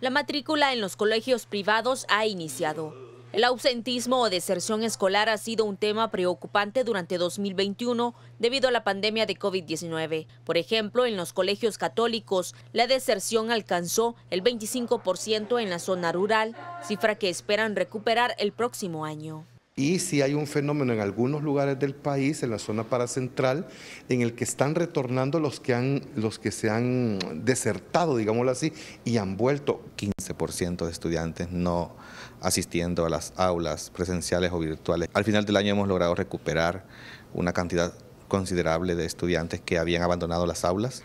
la matrícula en los colegios privados ha iniciado. El ausentismo o deserción escolar ha sido un tema preocupante durante 2021 debido a la pandemia de COVID-19. Por ejemplo, en los colegios católicos, la deserción alcanzó el 25% en la zona rural, cifra que esperan recuperar el próximo año y si hay un fenómeno en algunos lugares del país, en la zona paracentral, en el que están retornando los que, han, los que se han desertado, digámoslo así, y han vuelto. 15% de estudiantes no asistiendo a las aulas presenciales o virtuales. Al final del año hemos logrado recuperar una cantidad considerable de estudiantes que habían abandonado las aulas.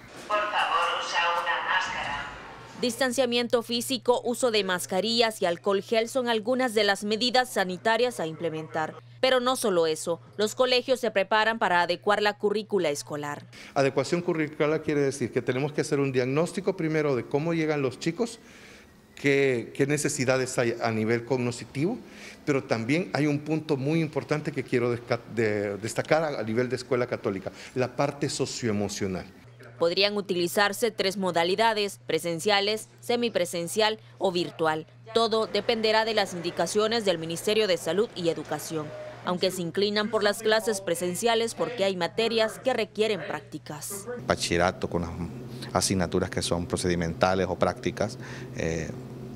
Distanciamiento físico, uso de mascarillas y alcohol gel son algunas de las medidas sanitarias a implementar. Pero no solo eso, los colegios se preparan para adecuar la currícula escolar. Adecuación curricular quiere decir que tenemos que hacer un diagnóstico primero de cómo llegan los chicos, Qué, necesidades hay a nivel cognitivo, pero también hay un punto muy importante que quiero destacar a, a nivel de escuela católica, la parte socioemocional podrían utilizarse tres modalidades, presenciales, semipresencial o virtual. Todo dependerá de las indicaciones del Ministerio de Salud y Educación, aunque se inclinan por las clases presenciales porque hay materias que requieren prácticas. Bachillerato con las asignaturas que son procedimentales o prácticas. Eh,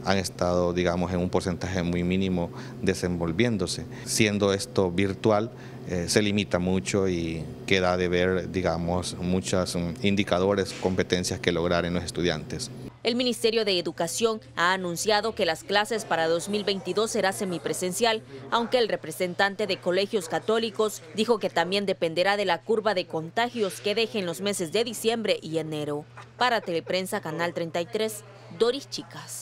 han estado, digamos, en un porcentaje muy mínimo desenvolviéndose. Siendo esto virtual, eh, se limita mucho y queda de ver, digamos, muchos mm, indicadores, competencias que lograr en los estudiantes. El Ministerio de Educación ha anunciado que las clases para 2022 será semipresencial, aunque el representante de colegios católicos dijo que también dependerá de la curva de contagios que deje en los meses de diciembre y enero. Para Teleprensa Canal 33, Doris Chicas.